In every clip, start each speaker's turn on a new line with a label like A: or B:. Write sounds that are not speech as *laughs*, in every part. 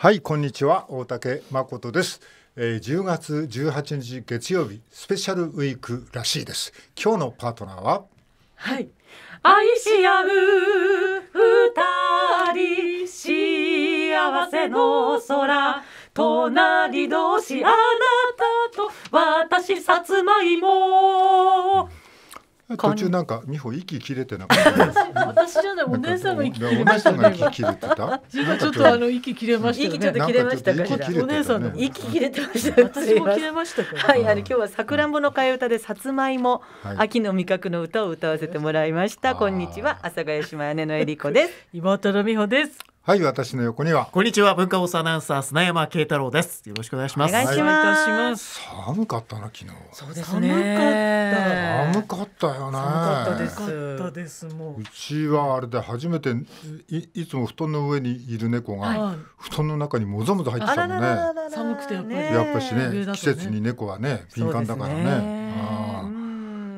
A: はいこんにちは大竹誠です、えー、10月18日月曜日スペシャルウィークらしいです今日のパートナーは
B: はい愛
C: し合う二人幸せの空隣同士あなたと私さつまいも
A: 途中なんか美穂息切れてなかっ
B: た *laughs* 私じゃないお姉さんが息切れましたね息
D: 切れてた
B: ちょっとあの息切れました、ね、息ちょっと切れましたか、お姉さんの息
C: 切れてました私も切れましたはいあの今日はさくらんぼの替え歌でさつまいも、秋の味覚の歌を歌わせてもらいましたこんにちは阿佐ヶ谷姉妹姉のえりこです
E: 妹の美穂ですはい、私の横には。こんにちは、文化放送アナウンサー砂山慶太郎です。よろしくお願いします。お願いします。寒かったな、昨日。そうですね。
B: 寒かった。寒かったよね。寒かったです。も
A: う。うちはあれで初めていいつも布団の上にいる猫が、布団の中にもぞもぞ入ってたもんね。
B: 寒くてやっぱり。やっぱしね、季節に猫は
A: ね、敏感だからね。あ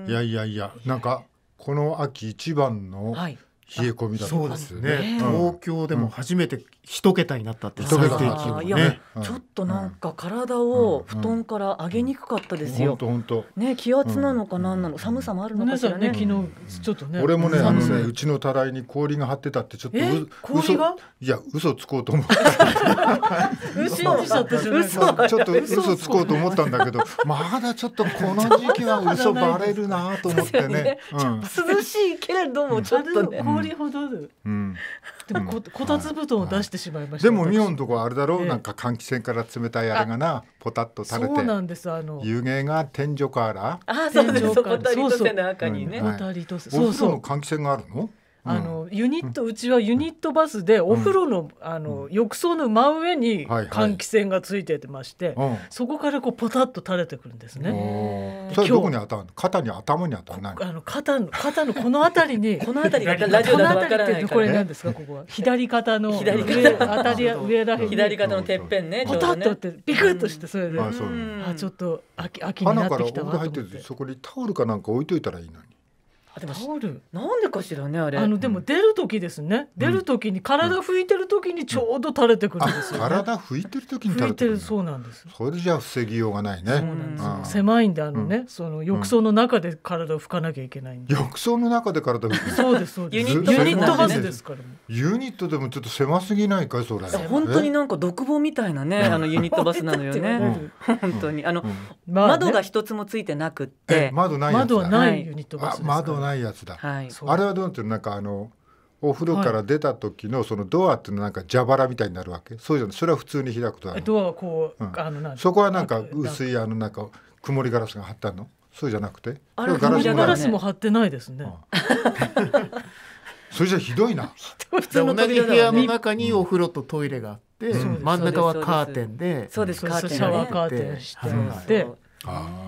A: いやいやいや、なんかこの秋一番
E: の、はい。冷え込みだったんですよね。東京でも初めて一桁になったって最低気温ね。ちょ
C: っとなんか体を布団から上げにくかったですよ。ね気圧なのか何なの、寒さもあるのかしらね。昨日ちょっとね。俺もねあのね
A: うちのたらいに氷が張ってたってちょっと嘘いや嘘つこうと思った。ちょっと嘘つこうと思ったんだけどまだちょっとこの時期は嘘バレる
C: なと思ってね。涼しいけれども
B: ちょっと氷ほど。うでもこ、こたつ布団を出してしまいました。でも、日本の
A: とこあれだろう、なんか換気扇から冷たいあれがな、ポタッと垂れて。そうなんです。あの。湯気が天井から。あ、そう
B: です。そうそう。そうそう。そうそう。
A: 換気扇がある
B: の。あの、ユニット、うちはユニットバスでお風呂の,、あの浴槽の真上に換気扇がついててまして、そこからこうポタッと垂れてくるんです
A: ね。それどこに当たるの肩に頭に当たらあの
B: 肩の肩のこの辺りに *laughs* この辺りラジオだと *laughs* これなんですかここ
C: 左肩の左肩 *laughs* 上ら左肩のてっぺんねポタッとって
B: ビクッとしてそれで、あちょっと秋秋にな
C: ってきたわと思
A: って。るそこにタオルかなんか置いといたらいいのに。
B: あでもタオルなんでかしらねあれあのでも出る時ですね、出る時に体拭いてる時にちょうど垂れてくるんです
A: よ、ね、体拭いてる
B: 時に垂れてるそうなんです
A: それじゃ防ぎようがないねそうなんです、うん、狭
B: いんであのね、その浴槽の中で体を拭かなきゃいけないん
A: 浴槽の中で体拭くそうです
B: そ
C: うですユニットバスですから
A: ユニットでもちょっと狭すぎないかそれ本当に
C: なんか独房みたいなねあのユニットバスなのよね *laughs* 本当にあの、窓が一つもついてなくて窓ない窓はないユニットバス窓ないやつだ、はい、
A: あれはどうなってるなんかあのお風呂から出た時のそのドアっていうのはなんか蛇腹みたいになるわけそうじゃないそれは普通に開くとある
B: ドアはこう、うん、あのそ
A: こはなんか薄いあのなんか曇りガラスが張ったのそうじゃなくてあれガラスも
B: 張ってないですね、
E: *laughs* それじゃひどいな同じ部屋の中にお風呂とトイレがあって、真ん中はカーテンでそうですシャワーカーテンしてで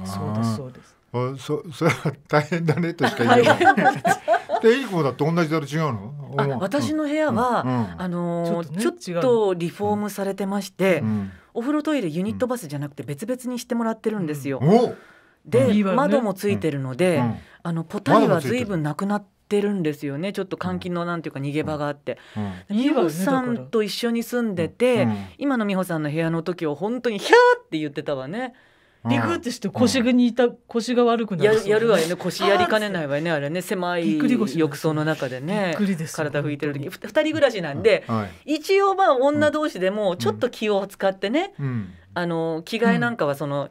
E: そ
B: うですそうです
A: あそ *laughs* それは大変だねとしか言え
B: ない。*laughs* でいい子だと
A: 同じだと違う
C: の？私の部屋は、うん、あのー、ちょっと、ね,、ちょっとリフォームされてまして、うん、お風呂トイレユニットバスじゃなくて別々にしてもらってるんですよ。
E: で、窓もついてるので、あのポタリは随
C: 分なくなって。るんですよねちょっと換気のなんていうか逃げ場があって、うん、美穂さんと一緒に住んでて、うん、今の美穂さんの部屋の時を本当に「ひゃー!」って言ってたわね。リクってして腰にいた、腰が悪くなる、ね、やるわよね腰やりかねないわよねあれね狭い浴槽の中でね体拭いてる時2人暮らしなんで、はい、一応まあ女同士でもちょっと気を使ってね、うん、あの着替えなんかはその、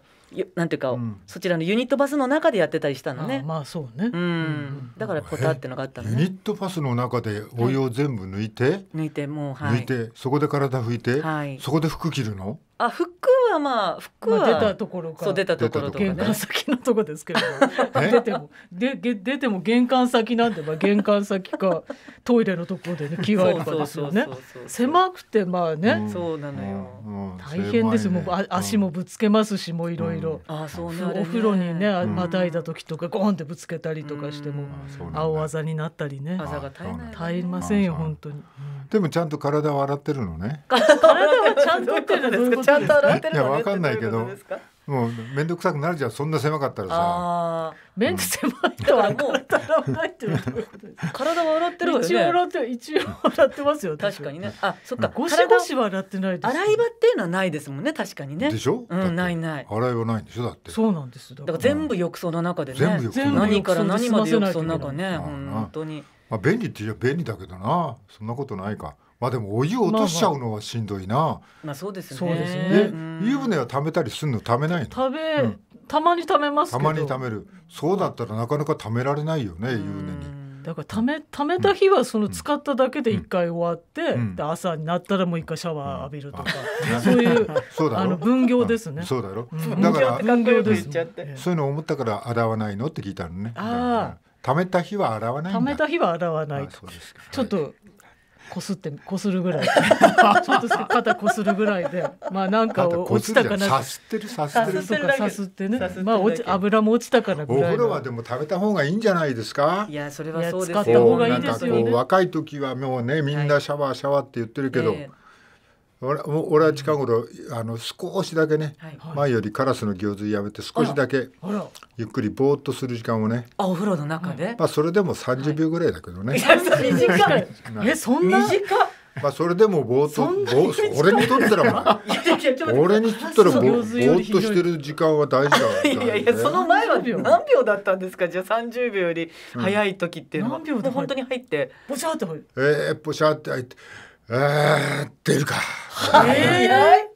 C: なんていうか、うん、そちらのユニットバスの中でやってたりしたのね。あまあそうね、うん。だからポタってのがあったの、ね、ユニット
A: バスの中でお湯を全部抜いて、
C: 抜いてもう、はい、抜い
A: てそこで体拭いて、はい、そこで服着るの？
C: あ服はまあ服は、まあ、出たところからそう出たところとか、ね、玄関
B: 先のとこですけど *laughs* 出てもで出ても玄関先なんで、まあ、玄関先か *laughs* トイレのところで、ね、着替えるかですよね狭くてまあね、うん、そうなのよ、うんうん、大変ですもうあ足もぶつけますしもういろいろお風呂にねまたいだ時とかゴンってぶつけたりとかしてもう青あざになったりねあざが絶えないえませんよ本当に
A: でもちゃんと体を洗ってるのね体
B: はちゃんとってるんですかゃんと洗ってるのねいやわかん
A: ないけどもう面倒くさくなるじゃんそんな狭
B: かったらさ面倒狭いとはもう洗わないって体は
C: 洗ってるわよね一応洗って一応洗ってますよ確かにねあそっかゴシゴシは洗ってない洗い場っていうのはないですもんね確かにねでしょうんないない
A: 洗いはないんでしょだって
C: そうなんですだから全部浴槽の中でね何から何まで浴槽の中ね本当に
A: まあ便利って言えば便利だけどなそんなことないかまあでもお湯落としちゃうのはしんどいな。
C: まあそうですね。ね
A: 湯船は溜めたりするの溜めないの。
C: 食べ、うん、たまに溜め
B: ますたまに溜
A: める。そうだったらなかなか溜められないよね湯船に。
B: だからためためた日はその使っただけで一回終わって、うんうん、朝になったらもう一回シャワー浴びるとか、うん、そういう *laughs* あの分業ですね。そうだろ。だから分業です、そ
A: ういうの思ったから洗わないのって聞いたのね。
B: ああ。
A: ためた日は洗わない。ため
B: た日は洗わない。ちょっとこすってこするぐらい *laughs* ちょっと肩こするぐらいでまあなんか落ちたかなさすってるさすってるとかさすってねまあ落ち
A: 油も落ちたからぐらいお風呂はでも食べた方がいいんじゃないですかいやそれはそうです使った方がいいですよ、ね、若い時はもうねみんなシャワーシャワーって言ってるけど、はいえー俺俺は近頃あの少しだけね、前よりカラスの行水やめて少しだけゆっくりぼーっとする時間をね
C: あお風呂の中で、
A: まあ、それでも30秒ぐらいだけどね、はい、えそんなまあそれでもぼーっと *laughs* 俺にとったら俺にとったらぼーっとしてる時間は大事だいやいやその
C: 前は何秒だったんですかじゃあ30秒より早い時っていうのは、うん、本当に入ってポシャーって入
A: えー、ポシャーって入って。えー、出るか。早い。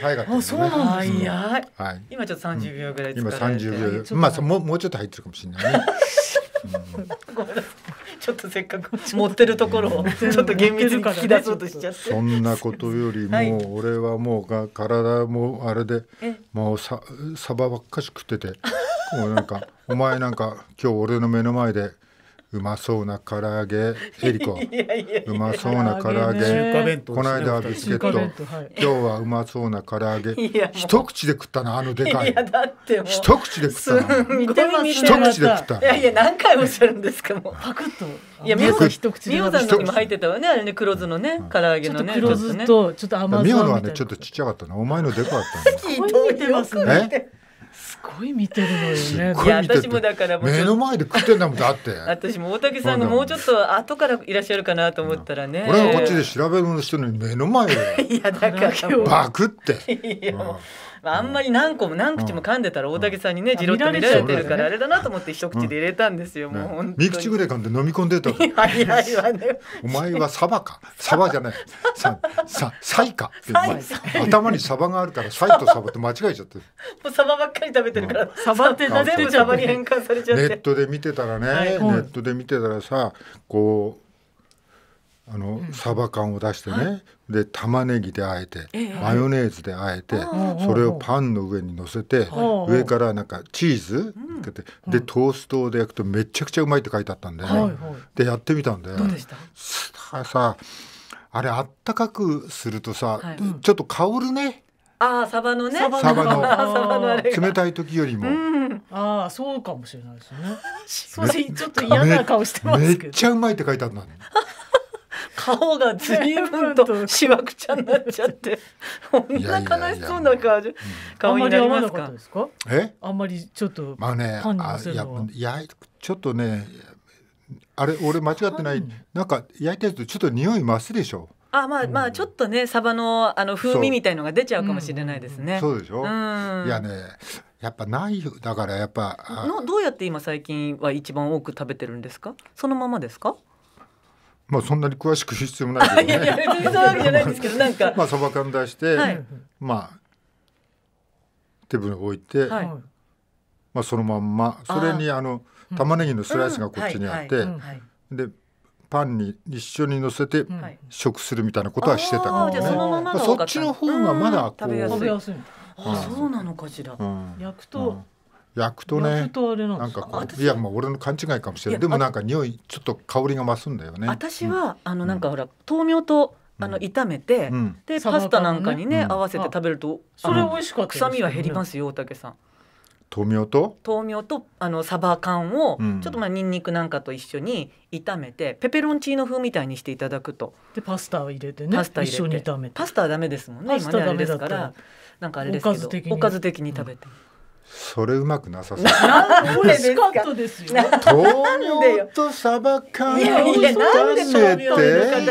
A: 早かった、ね、あ、そうなんですね。はい。
C: 今ちょっと三十秒ぐらい、うん、今三十秒。まあも
A: うもうちょっと入ってるかもしれないね。
C: う *laughs* ん、ちょっとせっかく持ってるところをちょっと厳密に引き出そうとしちゃって。そ
A: んなことよりもう俺はもうが体もあれでもうさサバばっかし食ってて、もうなんかお前なんか今日俺の目の前で。うまそうな唐揚げ *laughs* エリコうまそうな唐揚げこの間はビスケット、今日はうまそうな唐揚げ一口で食ったなあのでかい
C: 一口で食ったな一口で食ったいやいや何回もするんですかもうパクッといや美穂さんのにも入ってたわねあれね黒酢のね唐揚げのね黒酢とちょっと甘酢美穂の
B: はね
A: ちょっとちっちゃかったなお前のでかかっ
C: たの聞 *laughs* いてますねごい見てるのよね。いや私もだから *laughs* 目の
A: 前で食ってんだもんだって。
C: 私も大竹さんがもうちょっと後からいらっしゃるかなと思ったらね。俺はこっちで
A: 調べ物してるのに目の前で。
C: *laughs* いやだからバクって。*laughs* いや。うんまあ、あんまり何個も何口も噛んでたら大竹さんにね、じろっと見られてるからあれだなと思って一口で入れたんですよ、もうん、当に3口ぐ
A: らい噛んで飲み込んでた早いわねお前はサバか *laughs* サバじゃないささサイか頭にサバがあるからサイとサバって間違えちゃっても
C: うサバばっかり食べてるから、サバって全部サバに変換されちゃってネッ
A: トで見てたらね、ネットで見てたらさこうあの、サバ缶を出してね、はい、で玉ねぎであえて、マヨネーズであえて、それをパンの上にのせて、上からなんかチーズかけて、でトーストで焼くとめちゃくちゃうまいって書いてあったんで、でやってみたんでどうさあれあったかくするとさ、ちょっと香るね。
C: ああサバのね。サバの *laughs* 冷
A: たい時よりも。
B: ああそうかもしれないですね。*laughs* そうちょっと嫌な顔してますけど。めっ
A: ちゃうまいって書いて
B: あるね。
C: 顔が随分としわくちゃになっちゃって *laughs* こんな悲しそうな顔じ顔になりますか
B: えあんまりちょっ
A: とまあねあやいやちょっとねあれ俺間違ってないなんか焼いてるとちょっと匂い増すでしょ
C: あまあまあちょっとねサバのあの風味みたいのが出ちゃうかもしれないですね。そううん、そうでしょ、うん、いやねやっぱナイフだからやっぱのどうやって今最近は一番多く食べてるんですかそのままですか
A: まあそんなに詳しく必要もないけど、ね、*laughs* いやいやそういうわけじゃないですけど *laughs* なんかまあそば缶出して、はい、まあ手分置いて、はい、まあそのまんまそれにあの玉ねぎのスライスがこっちにあって、でパンに一緒に乗せて食するみたいなことはしてたからね、そっちの方がまだこう、食べやすいあ、そ
C: うなのかしら、焼くと
A: 焼くとねなんかこいやまあ俺の勘違いかもしれないでもなんか匂いちょっと香りが増すんだよね私は、
C: あのなんかほら豆苗とあの炒めて、うん、でパスタなんかにね、うん、合わせて食べるとそれ美味しかった、ね、臭みは減りますよ大竹さん
A: 豆苗と
C: 豆苗とあのサバ缶を、うん、ちょっとまあニンニクなんかと一緒に炒めてペペロンチーノ風みたいにしていただくとでパスタを入れてねパスタ一緒に炒めてパスタはダメですもんね今ねあれですからなんかあれですけどおかず的に食べて、
A: それうまくなさそ
C: う。なんでか。ですよ。豆苗とサバ缶をなんで豆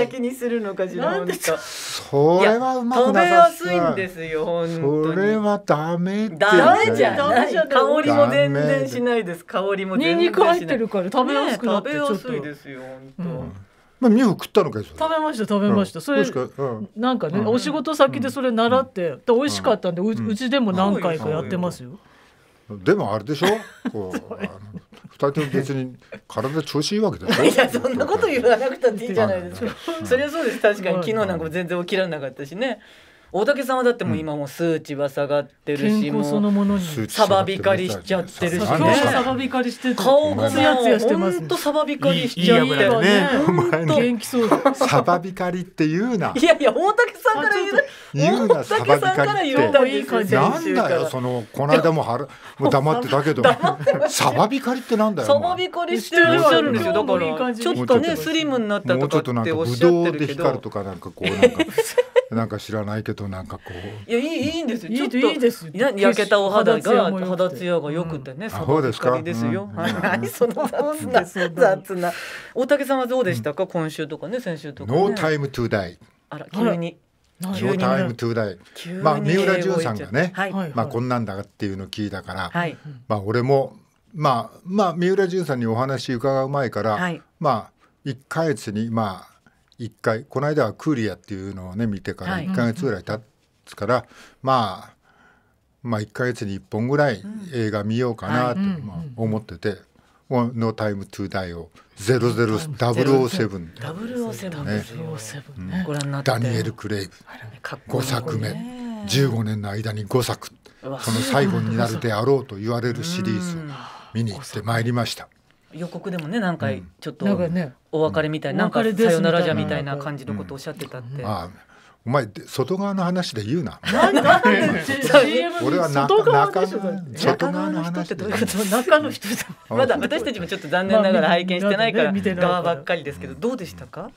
C: 苗にするのかでそれはうまくなさそう。食べやすいんですよ本当
A: に。それはダメダメじゃな香りも全然し
C: ないです。香りも全然ニンニク入ってるから食べやすくなってちょっと。食べやすいで
B: すよ本当。
A: まあ、ミュ食ったのか食
B: べました食べました、それ、なんかね、お仕事先でそれ習って、で美味しかったんでう、うちでも何回かやってますよ、
A: でもあれでしょ *laughs* こう二人とも別に体調子いいわけでしょ *laughs* いや
C: そんなこと言わなくたっていいじゃないですか、うん、それはそうです確かに昨日なんかも全然起きられなかったしね、大竹さんはだってもう今も数値は下がってるし、もうサバ光りしちゃってるし、ね、サバ光りして顔がツヤツヤしてますとサバ光りしちゃってね元気そうサ
A: バ光りって言うないや
C: いや大竹さんから言う大竹さんから言ったいい感じなんだよそ
A: のこの間もはるもう黙ってたけどサバ光りってなんだよサバ
C: 光りしてらっしゃるんですよだからちょっとねスリムになったとかっておっしゃってるけどとかなんかこうなんか
A: なんか知らないけどなん
C: かこういやいいいいんですよちょっといいです焼けたお肌が肌ツヤがよくてね、うん、そうですかですよ、はいその雑な雑な大竹さんはどうでしたか、今週とかね先週とか、ね、No
A: time to d i
C: あら急にノータイムト
A: ゥーダイ。まあ三浦淳さんがね、はい、まあこんなんだっていうのを聞いたから、はい、まあ俺もまあまあ三浦淳さんにお話伺う前から、はい、まあ一か月にまあ1回この間はクーリアっていうのをね見てから1か月ぐらい経つから、はい、まあまあ1か月に1本ぐらい映画見ようかなと思ってて「No Time to Die」を000707007ダニエル・クレイブ5作目15年の間に5作その最後になるであろうと言われるシリーズを見に行ってまいりました。
C: 予告でもね何かちょっとお別れみたいな何、うん、かさよならじゃみたいな感じのことをおっしゃってたって。
A: お前外側の話で言
B: うな。なんで *laughs*
C: 俺は *laughs* 外側の人ってどういうこと？中の人まだ私たちもちょっと残念ながら拝見してないから側ばっかりですけどどうでしたか？うん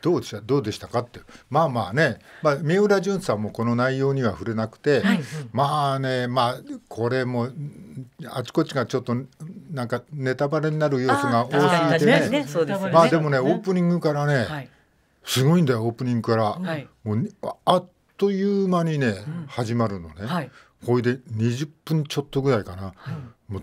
A: どうでしたどうでしたかってまあまあね、まあ、三浦淳さんもこの内容には触れなくて、はい、まあねまあこれもあちこちがちょっとなんかネタバレになる様子が多すぎてね、まあでもねオープニングからね、はい、すごいんだよオープニングから、はい、もうあっという間にね、始まるのね。うんほいで20分ちょっとぐらいかな、はい、もう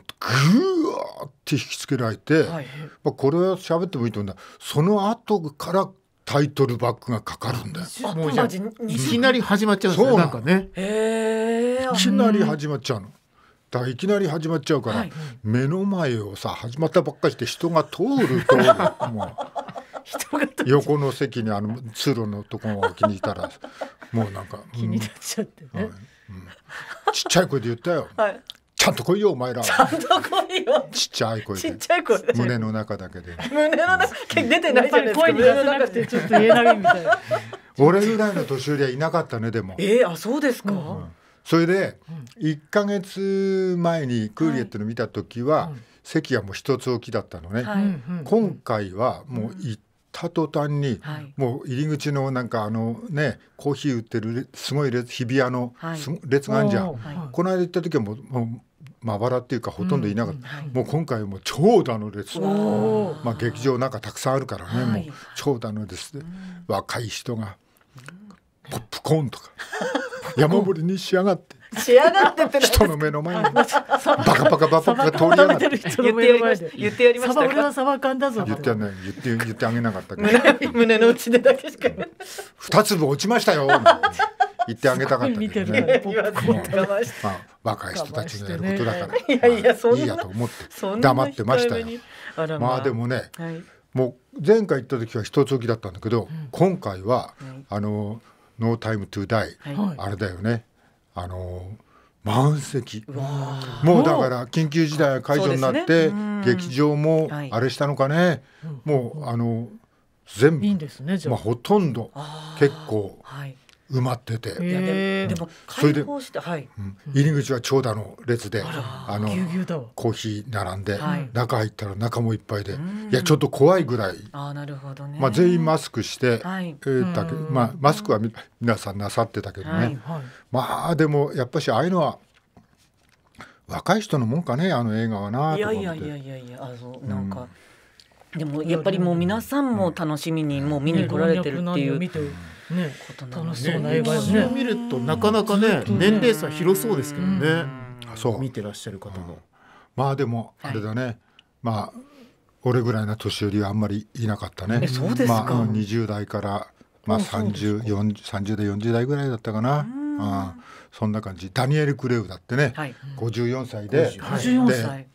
A: ぐわーって引きつけられて、はい、まあ、これは喋ってもいいと思うんだその後からタイトルバックがかかるんだよ。もういきなり始まっちゃうんですね。なんかね。
B: いきなり始
A: まっちゃうの。だいきなり始まっちゃうから、はい、目の前をさ始まったばっかりして人が通る通るもう横の席にあの通路のところが気に入ったら *laughs* もうなんか気になっちゃってね、うんうん、ちっちゃい声で言ったよ。ちゃんと来いよお前ら。ちゃんと
C: 来いよ。ち
A: っちゃい声ちっちゃい声胸の中だけで。
C: 胸の中、出てないじゃないですか。声に出せ
B: なくてちょっと言えないみたいな。
A: 俺ぐらいの年寄りはいなかったねでも。えー、あ
B: そうですか。うん、
A: それで一、かヶ月前にクーリエットの見た時は、はい、席はもう一つ置きだったのね。はい、今回はもうった途端に、はい、もう入り口のなんかあのねコーヒー売ってるすごい列日比谷の、はい、列があるじゃん、はい、この間行った時はもうもうまばらっていうかほとんどいなかった、うん、もう今回も長蛇の列まあ、劇場なんかたくさんあるからね、はい、もう長蛇の列で、うん、若い人がポップコーンとか *laughs* 山盛りに仕上がって。
B: 仕上がってて人の目の前に *laughs* バカ
A: バカバカバカ通
B: りやがって言ってやりました俺はサバ缶だぞ言
A: ってやんない言って言ってあげなかったけ
C: ど胸の内でだけしか
A: 二粒落ちましたよ言ってあげたか
C: ったけどね。
B: 若い人たち
A: のやることだか
C: ら、ね、いやいやそんいいや
B: と思っ
A: て黙ってましたよ。
C: まあ、まあでもね、はい、
A: もう前回行った時は一つ置きだったんだけど、うん、今回は、はい、あのノータイムトゥーダイ、あれだよね。あの満席もうだから緊急事態解除になって、ね、劇場もあれしたのかね、はい、もうあの全部、ね、まあ、ほとんど結構、はい、埋まってて、でも開放して、はい、入り口は長蛇の列で、あのコーヒー並んで、中入ったら中もいっぱいで、いやちょっと怖いぐらい。
C: あなるほどね。
A: まあ全員マスクして、えだけまあマスクは皆さんなさってたけどね。まあでもやっぱしああいうのは。若い人のもんかねあの映画はなと思っていやいや
C: いやいやあのなんか、でもやっぱりもう皆さんも楽しみにもう見に来られてるっていう。ね、楽しそうな
E: 映画ねね見るとなかなかね年齢差広そうですけどね、そう見てらっしゃる方も。まあで
A: もあれだね、まあ俺ぐらいの年寄りはあんまりいなかったねそうですか、まあ、20代からまあ30、30代40代ぐらいだったかな。うんああそんな感じダニエル・クレウだってね、はい、54歳で、はい、で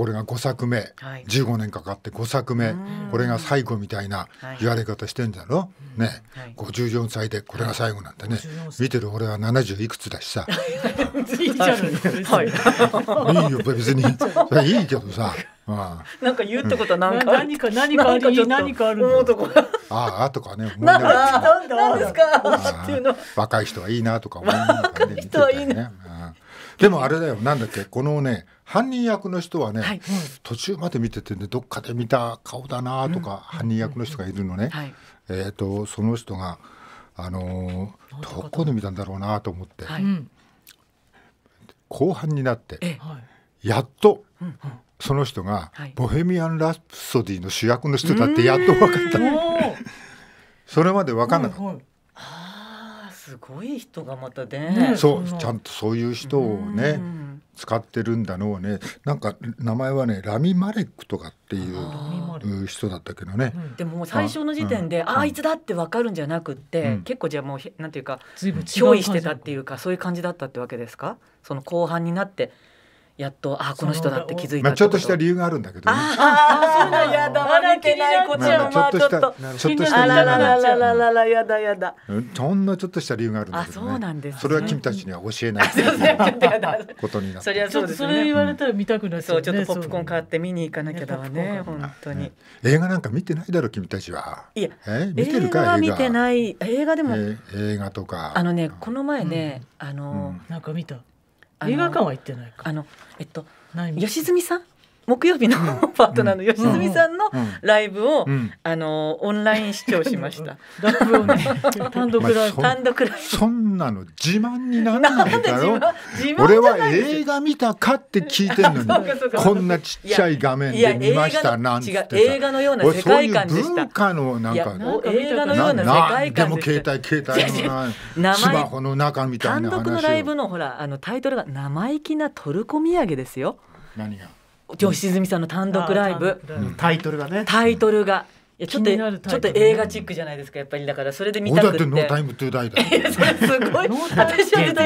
A: これが5作目、はい、15年かかって5作目これが最後みたいな言われ方してんだろ、はい、ね、はい、54歳でこれが最後なんてね見てる俺は70いくつだしさ
B: いいじゃないですはい、い
A: いよ別にいいけどさ。あ
C: あなんか言うってことは何か、何か何かあり何かあるのとか
A: ああとかね思
C: ですかっていうの
A: 若い人はいいなとか思いなが
C: 若い人はいいね、
A: でもあれだよなんだっけこのね犯人役の人はね、はい、途中まで見ててねどっかで見た顔だなとか、うん、犯人役の人がいるのね、はい、えと、その人が、あのー、どこで見たんだろうなと思って、はい、後半になってやっと、うんうんその人が、ボヘミアン・ラプソディの主役の人だってやっと分かった、*laughs* それまで分かんなか
C: った、すごい人がまたねそうちゃ
A: んとそういう人をね使ってるんだのをねなんか名前はねラミ・マレックとかっていう人だったけどね、で
C: も最初の時点で、ああいつだって分かるんじゃなくって、結構じゃあもうなんていうか憑依してたっていうかそういう感じだったってわけですかその後半になってやっとあこの人だって気づいたまあちょっとした理由があるんだけどね。ああそうなやだまだけないこちらちょっとしたちょっとしたある。あららららやだやだ。
A: そんなちょっとした理由があるんだけどね。そうなんです。それは君たちには教えないことになって。そ
C: れはそうですね。それ言われたら見たくなっちゃう。ちょっとポップコーン買って見に行かなきゃだわね本当に。
A: 映画なんか見てないだろ君たちは。いやえ見てるか映画。見て
C: ない映画でも
A: 映画とか
C: あのねこの前ねあのなんか見た映画館は行ってないかあのえっと良純さん木曜日のパートナーの吉住さんのライブを、あのオンライン視聴しました。ね、*laughs* 単独ライブ、単独ライブ。そんなの自慢にならないだろ。俺は映
A: 画見たかって聞いてんのに、*laughs* こんなちっちゃい画面で見ましたなんて映画のような世界観でした。文化のなんか、
C: 映画のような世界観でも
A: 携帯携帯のスマホの中みたい
C: な単独のライブのほらあのタイトルが生意気なトルコ土産ですよ。何が。良純さんの単独ライブ、タイトルがねタイトルがやちょっと、ちょっと映画チックじゃないですかやっぱりだからそれで見たくて。*laughs* ノータイムトゥーダイだ。それすごい。私は自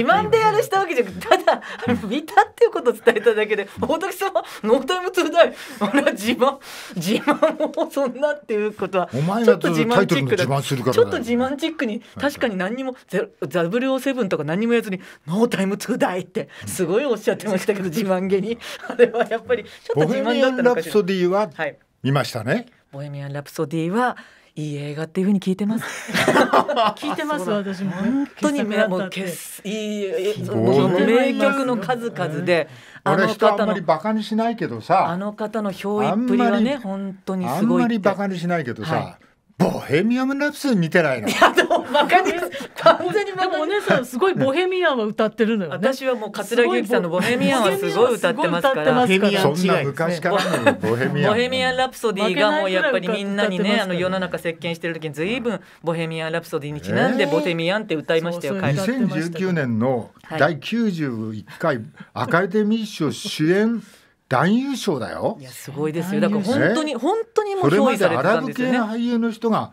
C: 慢でやるしたわけじゃただ見たっていうことを伝えただけで大さんノータイムトゥーダイ俺は自慢自慢をそんなっていうことはお前ちょっと自慢チックだ。ちょっと自慢チックに確かに何にもゼザブルオセブンとか何にもやずにノータイムトゥーダイってすごいおっしゃってましたけど自慢げにあれはやっぱりちょっと自慢だったのかしら。ボヘミアンラプソディは見ましたね。はいボヘミアンラプソディはいい映画っていうふうに聞いてます。*laughs*
B: 聞いてます私も。本当にもうけすいい名曲の数々で。
C: あの方のバカに
A: しないけどさあの方の表意っぷりはね
C: 本当にすごいあんまり
A: バカにしないけどさ、はいボヘミアム・ラプソディ見てないのい
C: やでもバカに完全にでもお姉さんすご
B: いボヘミアンは歌ってるのよ、ね、私はもう桂木由紀さんのボヘミアンはすごい歌ってますからそんな昔から
C: のボヘミアンボヘミアン・ラプソディがもうやっぱりみんなにねあの世の中席巻してる時にずいぶん。ボヘミアン・ラプソディにちなんでボヘミアンって歌いましたよ、二千十
A: 九年の第九十一回アカデミー賞主演男優賞だよ。いやすごいですよ。だから本当に、
C: 本当にもう表現されてたんですよね。アラブ系の俳優の
A: 人が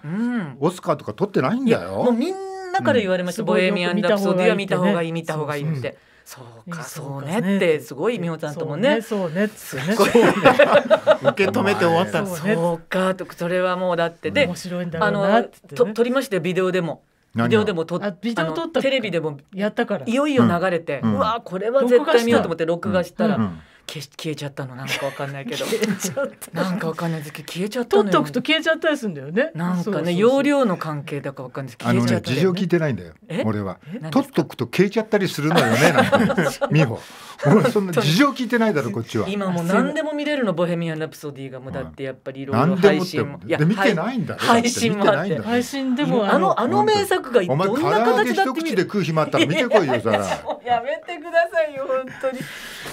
A: オスカーとか取ってないんだよ。もうみん
C: なから言われました。うん、ボエミアン・ラプソディは見た方がいい、見た方がいいって。そうか、そうねってすごい美穂ちゃんともね。そうね、そうね、そうね。受け止めて終わった。そうか、とそれはもうだってで、面白いんだあのと撮りましてビデオでも。ビデオでも撮ったテレビでも
B: やったからいよいよ流
C: れて、うわ
B: これは絶対見ようと思
C: って録画したら、消し消えちゃったのなんかわかんないけど *laughs* なんかわかんないですけど
B: 消えちゃった取っと
C: くと消えちゃったりするんだよねなんかね容量の関係だかわかんないです消えちゃっね事情聞
A: いてないんだよ俺は取っとくと消えちゃったりするのよねなんて *laughs* 美穂俺そんな *laughs* 事情聞いてないだろこっちは今もう何で
C: も見れるのボヘミアン・ラプソディがもうだってやっぱりいろいろ配信もいや見てないんだ配信もあって配信でもあのあの
A: 名作がどんな形だって一口で食う暇あったら見
B: てこいよさやめてくださいよ本当に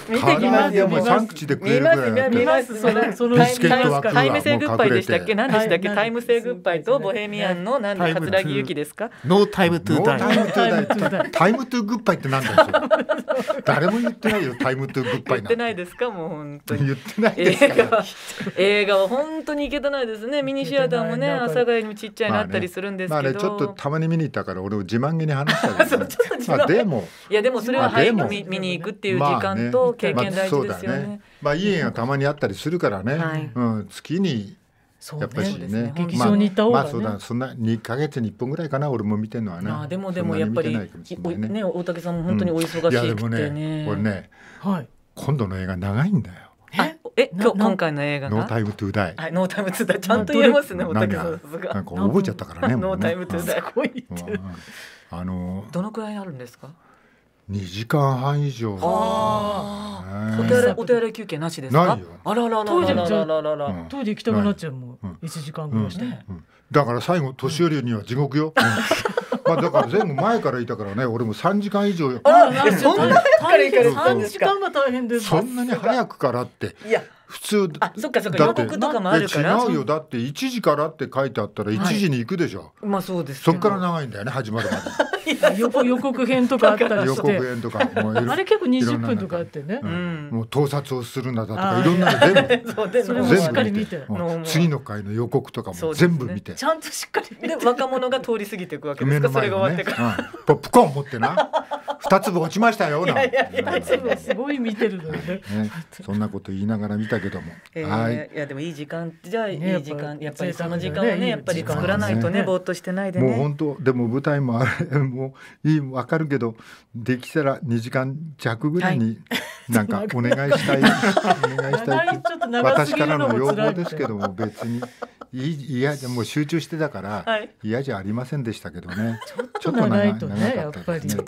B: 見てきますよ。三口
C: で食えるぐらい見ますそのそのタイム性グッバイでしたっけ？何でしたっけ？タイム性グッバイとボヘミアンの何で桂木由紀ですか？
E: ノータイムトゥータイ。ム。タイム
C: トゥーグッバイってイだよ。
A: *laughs* 誰も言ってないよ。タイムトゥーグッバイ言っ
C: てないですか？もう本当に。言ってない映画映画は本当に行けてないですね。ミニシアターもね、阿佐ヶ谷にちっちゃいのあったりするんですけど。ちょっと
A: たまに見に行ったから、俺を自慢げに話した
C: けど。で *laughs* も。いやでもそれははい見に行くっていう時間と経験大事ですよね,、まあ、ね
A: まあいい縁がたまにあったりするからね、はい、うん、月に
C: やっぱしね、ね、劇場に行った方が、ね、まあ、まあ、そうだ
A: そんな二か月に1本ぐらいかな俺も見てるのはねああでもでもやっぱりね
C: ね大竹さんも本当にお忙しくて、ねうん、いやでもね俺ね、
A: はい、今度の映画長いんだよ
C: え、今日今回の映画ノータイムトゥーダイ。はい、ノータイムトゥーダイ、ちゃんと言えますね、おたさん。なんか覚えちゃったからね。*laughs* ノータイムトゥーダイ。すごい。あの。どのくらいあるんですか。
A: 二時間半以上。ああ。お手洗お手洗い休憩なしですか？
C: あらららららら当時行きたくなっ
B: ちゃうもん。一時間ぐらいして。
A: だから最後年寄りには地獄よ。まあだから全部前からいたからね、俺も三時間以上。あ、そんな早くから行かれ三時間が
B: 大変です。そん
A: なに早くからって。
B: いや。普通あそっかそっか予告とかもあるから違うよ
A: だって1時からって書いてあったら1時に行くでしょ、はい、まあそうですそっから長いんだよね始まる
B: まで *laughs* 予告編とかあったり *laughs* 予告編とかもうあれ結構20分とかあってね、うん、
A: もう盗撮をするなだとかいろんなの全部 *laughs* そうでそれもしっかり見て次の回の予告とかも全部見て、ね、ち
C: ゃんとしっかりで若者が通り過ぎていくわけですか、ね、それが終わってか
A: ら、うん、ポップコーン持ってな二粒落ちましたよな
C: 二粒すごい見てるのね、
A: ね、そんなこと言いながら見たたけども、えー、はい、
C: いやでもいい時間じゃあ、いい時間やっぱりその時間をね、ね、やっぱり作らないとね、ね、ぼーっとしてないでねもう本
A: 当でも舞台もあれもういいわかるけどできたら2時間弱ぐらいに、なんか *laughs* お願いしたいお願いしたい私からの要望ですけども別に。いやもう集中してたから、嫌じゃありませんでしたけどね。ちょっと長い、ね、長かったですね。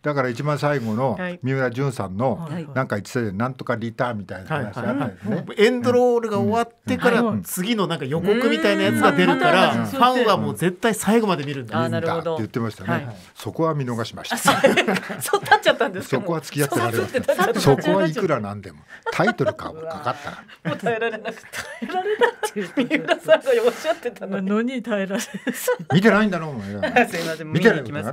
A: だから一番最後の三浦淳さんのなんか一っでなんとかリターンみたいな
E: 話があったエンドロールが終わってから次のなんか予告みたいなやつが出るから、ファンはもう絶対最後まで見るんだ見るんだって言って
A: ましたね、そこは見逃しました
C: *laughs* そこは付き合ってられませそこはいくらなんでもタイトルかもかかったもう耐えられなく耐えられなくて三浦さんがおっしゃってた
B: のに耐えられ見てないんだろう見てない見に行きます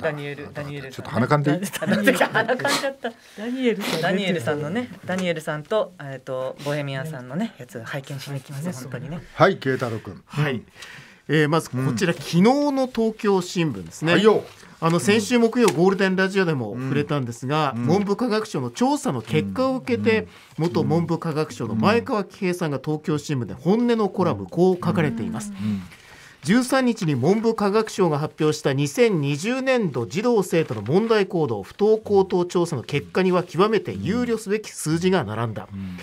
C: ダニエルダニエルちょっと鼻かんで鼻かんじゃったダニエルダニエルさんのねダニエルさんとえっとボヘミアンさんのねやつ拝見しに行きます本当にね
E: はい慶太郎君はい、えー、まずこちら、昨日の東京新聞ですね、あの先週木曜、ゴールデンラジオでも触れたんですが、文部科学省の調査の結果を受けて、元文部科学省の前川喜平さんが東京新聞で本音のコラム、こう書かれています。13日に文部科学省が発表した2020年度児童生徒の問題行動不登校等調査の結果には極めて憂慮すべき数字が並んだ。うん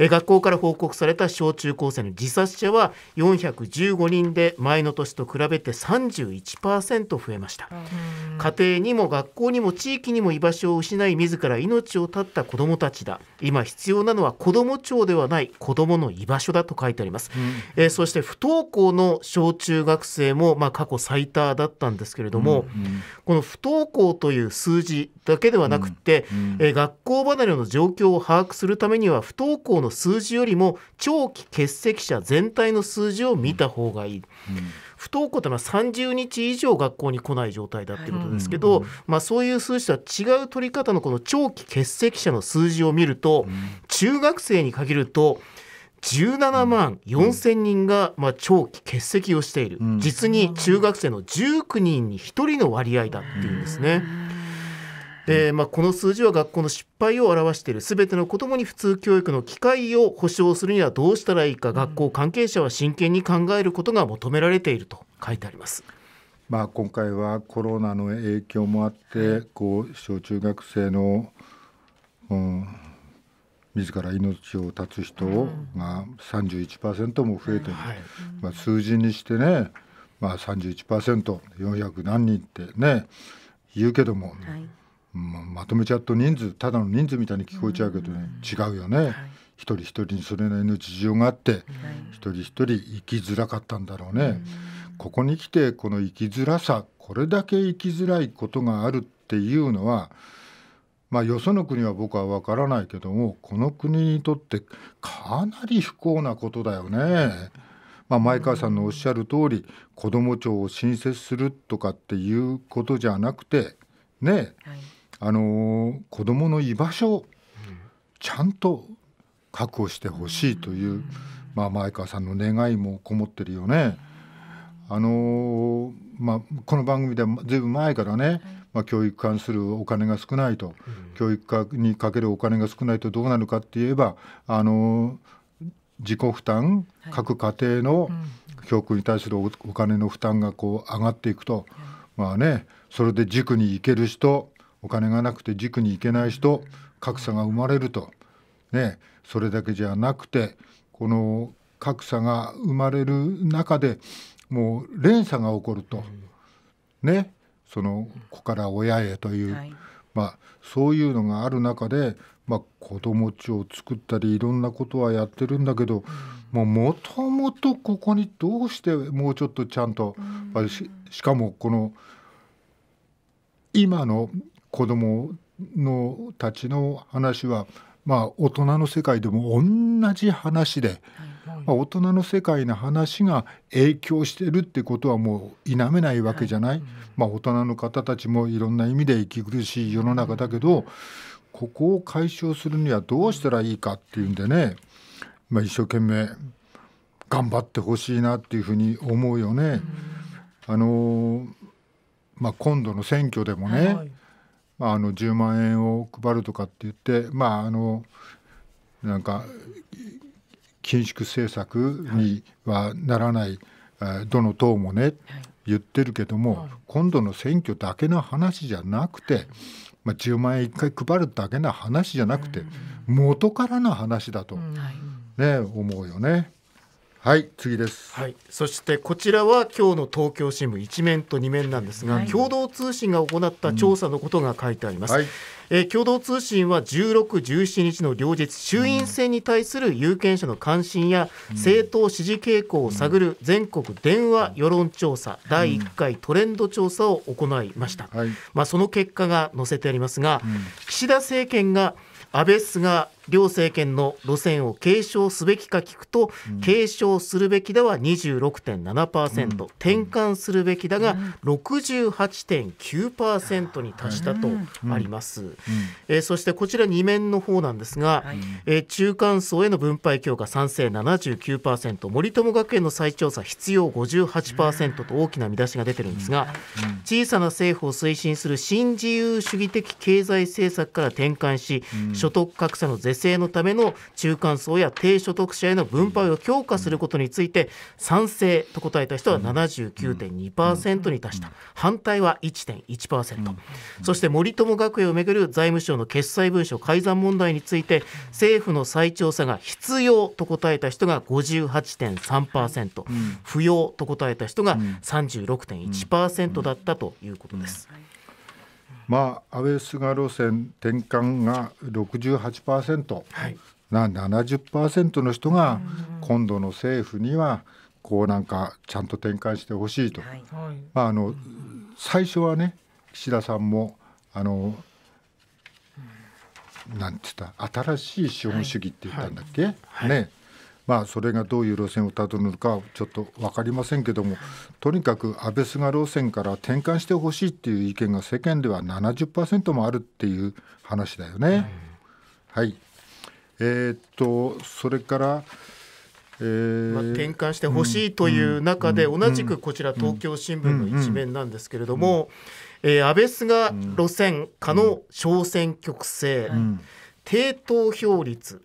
E: え学校から報告された小中高生の自殺者は415人で前の年と比べて31%増えました、うん、家庭にも学校にも地域にも居場所を失い自ら命を絶った子どもたちだ今必要なのは子ども庁ではない子どもの居場所だと書いてあります、うん、えそして不登校の小中学生も、まあ、過去最多だったんですけれども、うんうん、この不登校という数字だけではなくて、うんうん、え学校離れの状況を把握するためには不登校の数字よりも長期欠席者全体の数字を見た方がいい。うんうん不登校というのは30日以上学校に来ない状態だっていうことですけど、まあ、そういう数字とは違う取り方のこの長期欠席者の数字を見ると、中学生に限ると17万4000人がまあ長期欠席をしている、実に中学生の19人に1人の割合だっていうんですね。えー、まあ、この数字は学校の失敗を表しているすべての子どもに普通教育の機会を保障するにはどうしたらいいか学校関係者は真剣に考えることが求められていると
A: 書いてあります。まあ、今回はコロナの影響もあってこう小中学生の、うん、自ら命を絶つ人が31%も増えてる、まあ、数字にしてね、まあ31、4 0 0何人ってね言うけども、ままとめちゃうと人数ただの人数みたいに聞こえちゃうけどね、違うよね、はい、一人一人にそれなりの事情があって、はい、一人一人生きづらかったんだろうね、ここに来てこの生きづらさこれだけ生きづらいことがあるっていうのはまあよその国は僕は分からないけどもこの国にとってかなり不幸なことだよね。まあ、前川さんのおっしゃる通り子ども庁を新設するとかっていうことじゃなくてね、はいあの子どもの居場所をちゃんと確保してほしいという、まあ、前川さんの願いもこもってるよね。あのまあ、この番組では随分前からね、まあ、教育関するお金が少ないと、教育にかけるお金が少ないとどうなるかって言えばあの自己負担、各家庭の教育に対するお金の負担がこう上がっていくと、まあねそれで塾に行ける人お金がなくて塾に行けない人格差が生まれると、ね、それだけじゃなくてこの格差が生まれる中でもう連鎖が起こると、ね、その子から親へという、はい、まあ、そういうのがある中で、まあ、子供ちを作ったりいろんなことはやってるんだけど、ももともとここにどうしてもうちょっとちゃんと、しかもこの今の子供のたちの話は、まあ、大人の世界でも同じ話で、まあ、大人の世界の話が影響してるってことはもう否めないわけじゃない、まあ、大人の方たちもいろんな意味で息苦しい世の中だけど、ここを解消するにはどうしたらいいかっていうんでね、まあ、一生懸命頑張ってほしいなっていうふうに思うよね。あのまあ、今度の選挙でもね、はいまあ、あの10万円を配るとかって言って、まあ、あのなんか緊縮政策にはならない、はい、どの党もね、言ってるけども、はい、今度の選挙だけの話じゃなくて、まあ、10万円1回配るだけの話じゃなくて、元か
E: らの話だと、
A: ね、思うよね。はい次です、はい、そ
E: してこちらは今日の東京新聞1面と2面なんですが、はい、共同通信が行った調査のことが書いてあります、うんはい、え共同通信は16、17日の両日衆院選に対する有権者の関心や政党支持傾向を探る全国電話世論調査第1回トレンド調査を行いました、まあ、その結果が載せてありますが、うん、岸田政権が安倍菅両政権の路線を継承すべきか聞くと、うん、継承するべきだは26.7%、うん、転換するべきだが68.9%に達したとあります、うんうん、えー、そしてこちら2面の方なんですが、はい、えー、中間層への分配強化賛成79%森友学園の再調査必要58%と大きな見出しが出てるんですが、小さな政府を推進する新自由主義的経済政策から転換し、所得格差の是成のための中間層や低所得者への分配を強化することについて賛成と答えた人は79.2%に達した反対は1.1%そして森友学園をめぐる財務省の決裁文書改ざん問題について政府の再調査が必要と答えた人が58.3%不要と答えた人が36.1%だったということです。
A: まあ、安倍菅路線転換が68%、はい、な70%の人が今度の政府にはこうなんかちゃんと転換してほしいと、はい、まあ、あの最初はね岸田さんもあのなんて言った新しい資本主義って言ったんだっけ、はい、ねまあ、それがどういう路線をたどるのかちょっと分かりませんけどもとにかく安倍菅路線から転換してほしいっていう意見が世間では70%もあるっていう話だよね。はい、えー、っとそれからえー、まあ、転
E: 換してほしいという中で、同じくこちら東京新聞の一面なんですけれども、えー、安倍菅路線可の小選挙区制、低投票率、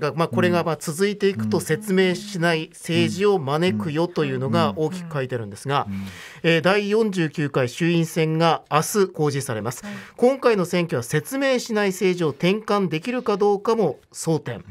E: が、まあ、これがまあ続いていくと説明しない政治を招くよというのが大きく書いてあるんですが、えー、第49回衆院選が明日公示されます、はい、今回の選挙は説明しない政治を転換できるかどうかも争点、うん、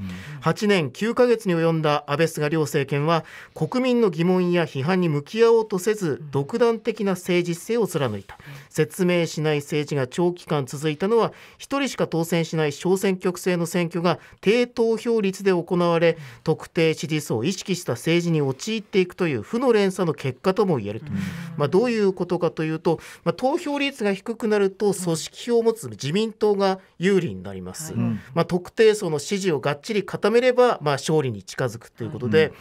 E: 8年9ヶ月に及んだ安倍菅両政権は国民の疑問や批判に向き合おうとせず独断的な政治姿勢を貫いた、説明しない政治が長期間続いたのは1人しか当選しない小選挙区制の選挙が低投票率で行われ特定支持層を意識した政治に陥っていくという負の連鎖の結果ともいえると、うんままあ、どういうことかというと、まあ、投票率が低くなると組織票を持つ自民党が有利になります、はい、まあ、特定層の支持をがっちり固めれば、まあ、勝利に近づくということで、はい、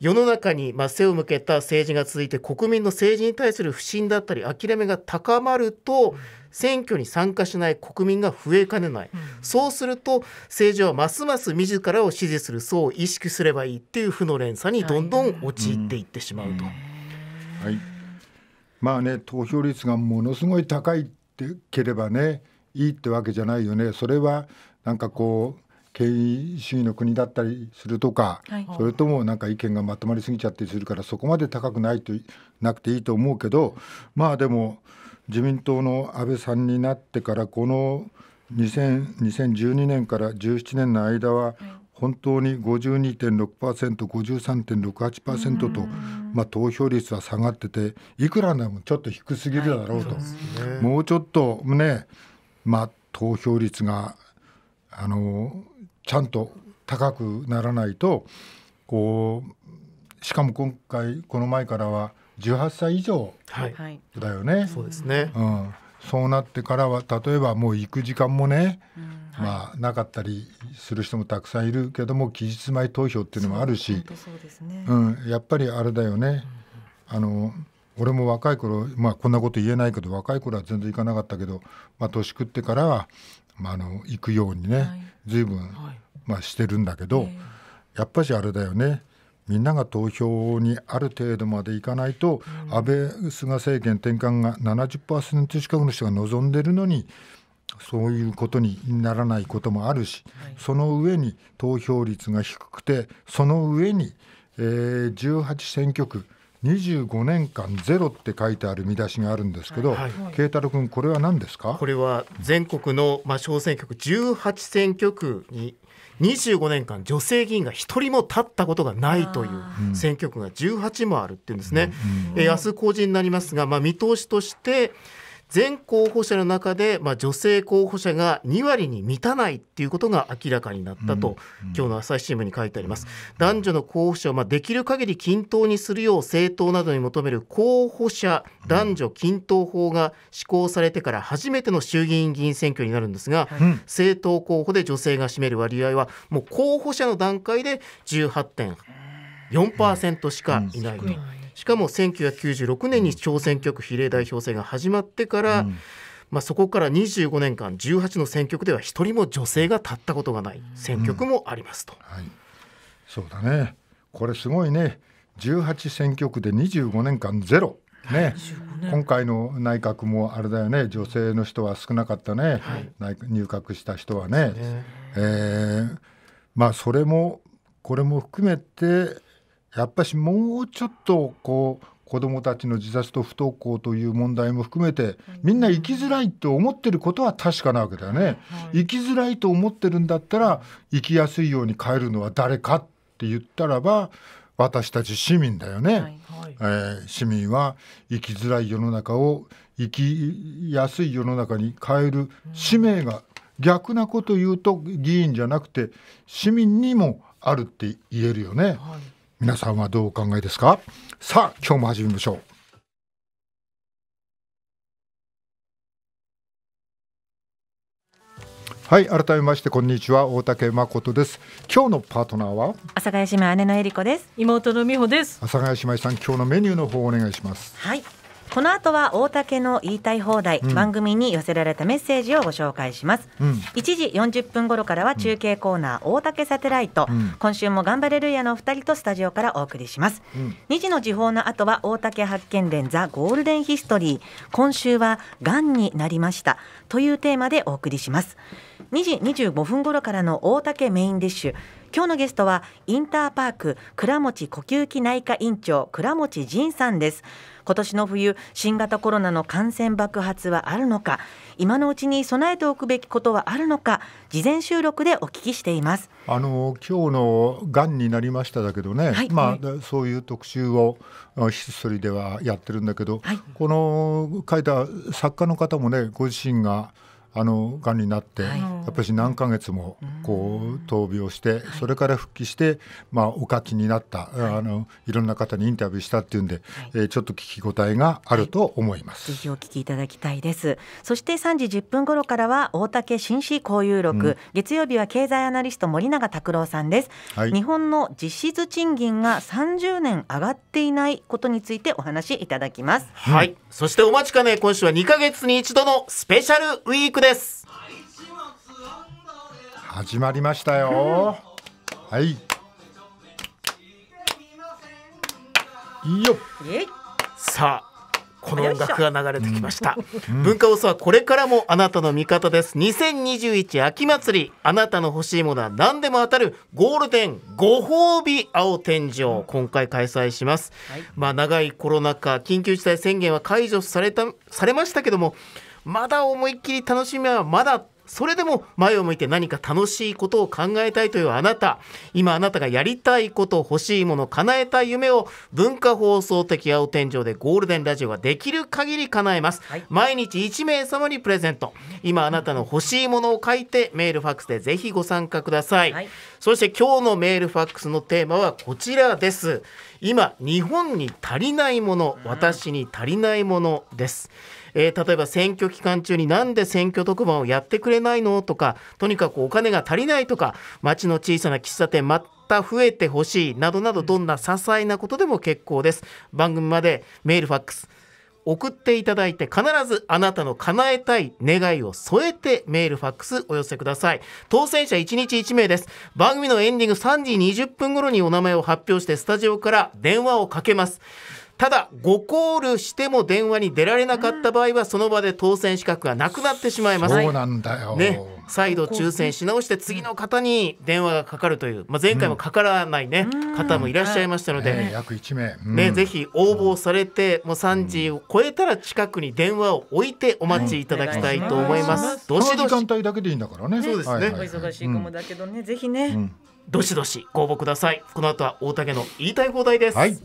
E: 世の中に、まあ、背を向けた政治が続いて国民の政治に対する不信だったり諦めが高まると、選挙に参加しない国民が増えかねない、うん、そうすると政治はますます自らを支持する層を意識すればいいっていう負の連鎖にどんどん陥っていってし
A: まうと。はい、うんはいまあね投票率がものすごい高いってければねいいってわけじゃないよねそれはなんかこう権威主義の国だったりするとか、はい、それともなんか意見がまとまりすぎちゃったりするからそこまで高くないとなくていいと思うけどまあでも自民党の安倍さんになってからこの2000 2012年から17年の間は本当に52.6%、53.68%と、まあ、投票率は下がってていくらでもちょっと低すぎるだろうと、はいうね、もうちょっとね、まあ、投票率があのちゃんと高くならないとこうしかも今回この前からは18歳以上だよね。はい、そうですね、うんそうなってからは例えばもう行く時間もね、うんまあ、なかったりする人もたくさんいるけども期日前投票っていうのもあるしう、ん、やっぱりあれだよね、あの俺も若い頃、まあ、こんなこと言えないけど若い頃は全然行かなかったけど、まあ、年食ってからは、まあ、あの行くようにね、い、随分、まあ、してるんだけど、やっぱしあれだよねみんなが投票にある程度まで行かないと、安倍菅政権転換が70%近くの人が望んでるのにそういうことにならないこともあるし、はい、その上に投票率が低くてその上に、えー、18選挙区25年間ゼロって書いてある見出しがあるんですけど、はい、慶太郎君、これは何
E: ですかこれは全国の、まあ、小選挙区18選挙区に25年間女性議員が1人も立ったことがないという選挙区が18もあるっていうんですね、うんうん、え明日公示になりますが、まあ、見通しとして全候補者の中で、まあ、女性候補者が2割に満たないっていうことが明らかになったと、うんうん、今日の朝日新聞に書いてあります。男女の候補者を、まあ、できる限り均等にするよう政党などに求める候補者男女均等法が施行されてから初めての衆議院議員選挙になるんですが、うん、政党候補で女性が占める割合はもう候補者の段階で1 8 4しかいないと。しかも1996年に小選挙区比例代表制が始まってから、まあ、そこから25年間18の選挙区では一人も女性が立ったことがない選挙区もありますと、は
A: い、そうだねこれすごいね18選挙区で25年間ゼロね、今回の内閣もあれだよね女性の人は少なかったね、はい、入閣した人はねね、えー、まあそれもこれも含めて、やっぱりもうちょっとこう子どもたちの自殺と不登校という問題も含めてみんな生きづらいと思ってることは確かなわけだよね、生きづらいと思ってるんだったら生きやすいように変えるのは誰かって言ったらば私たち市民だよね、えー、市民は生きづらい世の中を生きやすい世の中に変える使命が、逆なこと言うと議員じゃなくて市民にもあるって言えるよね。はい皆さんはどうお考えですかさあ今日も始めましょうはい改めましてこんにちは大竹誠です今日のパートナーは
D: 阿佐ヶ谷姉妹姉のえり子です妹の美穂です
A: 阿佐ヶ谷姉妹さん今日のメニューの方お願いしますはい
D: この後は大竹の言いたい放題、うん、番組に寄せられたメッセージをご紹介します、うん、1時40分頃からは中継コーナー、大竹サテライト、うん、今週も頑張れるやの二人とスタジオからお送りします、うん、2時の時報の後は大竹発見伝ザ・ゴールデンヒストリー今週はがんになりましたというテーマでお送りします2時25分頃からの大竹メインディッシュ今日のゲストはインターパーク倉持呼吸器内科院長倉持仁さんです今年の冬新型コロナの感染爆発はあるのか今のうちに備えておくべきことはあるのか事前収録でお聞きしていますあ
A: の今日のがんになりましただけどね、はい、まあ、そういう特集をひっそりではやってるんだけど、はい、この書いた作家の方もねご自身が「あのがんになって、はい、やっぱり何ヶ月もこう闘病して、それから復帰して、まあ、お書きになった、はい、あのいろんな方にインタビューしたっていうんで、はい、えー、ちょっと聞き応えがあると思いま
D: す、ぜひお聞きいただきたいですそして3時1分頃からは大竹紳士交友録、うん、月曜日は経済アナリスト森永卓郎さんです、日本の実質賃金が30年上がっていないことについてお話しいただきます
E: はい、そしてお待ちかね今週は2か月に一度のスペシャルウィーククです始まりました
D: よ、
A: はいいいよ
E: さあこの音楽が流れてきました、うん、文化放送はこれからもあなたの味方です2021秋祭りあなたの欲しいものは何でも当たるゴールデンご褒美青天井今回開催します、はい、まあ長いコロナ禍緊急事態宣言は解除されたされましたけどもまだ思いっきり楽しみはまだそれでも前を向いて何か楽しいことを考えたいというあなた今あなたがやりたいこと欲しいもの叶えたい夢を文化放送的青天井でゴールデンラジオはできる限り叶えます、はい、毎日1名様にプレゼント今あなたの欲しいものを書いてメールファックスでぜひご参加ください、はい、そして今日のメールファックスのテーマはこちらです今日本に足りないもの私に足りないものです、うんえー、例えば選挙期間中になんで選挙特番をやってくれないのとかとにかくお金が足りないとか町の小さな喫茶店また増えてほしいなどなどどんな些細なことでも結構です番組までメールファックス送っていただいて必ずあなたの叶えたい願いを添えてメールファックスお寄せください当選者1日1名です番組のエンディング3時20分頃にお名前を発表してスタジオから電話をかけますただ5コールしても電話に出られなかった場合はその場で当選資格がなくなってしまいますそうなんだよ、ね、再度抽選し直して次の方に電話がかかるという、まあ、前回もかからないね、ね方もいらっしゃいましたので、ね、約1名、ね、ぜひ応募されてもう3時を超えたら近くに電話を置いてお待ちいただきたいと思います。どしどし時間帯だけでいいんだからねそうですね、お
C: 忙しいかもだけどね、ぜひね、
E: どしどしご応募くださいこの後は大竹の言いたい放題です、はい